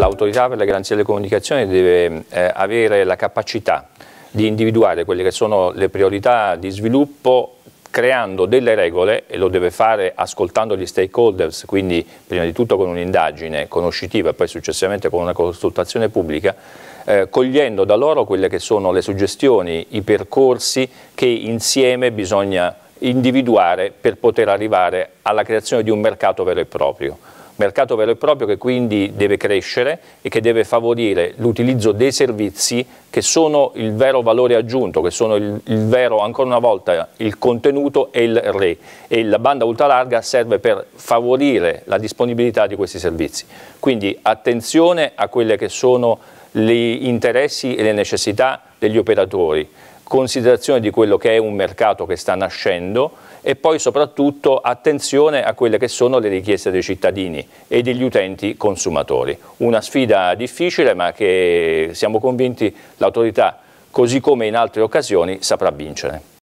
l'autorità per le garanzie delle comunicazioni deve eh, avere la capacità di individuare quelle che sono le priorità di sviluppo creando delle regole e lo deve fare ascoltando gli stakeholders, quindi prima di tutto con un'indagine conoscitiva e poi successivamente con una consultazione pubblica, eh, cogliendo da loro quelle che sono le suggestioni, i percorsi che insieme bisogna individuare per poter arrivare alla creazione di un mercato vero e proprio mercato vero e proprio che quindi deve crescere e che deve favorire l'utilizzo dei servizi che sono il vero valore aggiunto, che sono il, il vero, ancora una volta, il contenuto e il re. E la banda ultralarga serve per favorire la disponibilità di questi servizi. Quindi attenzione a quelle che sono gli interessi e le necessità degli operatori considerazione di quello che è un mercato che sta nascendo e poi soprattutto attenzione a quelle che sono le richieste dei cittadini e degli utenti consumatori. Una sfida difficile ma che siamo convinti l'autorità così come in altre occasioni saprà vincere.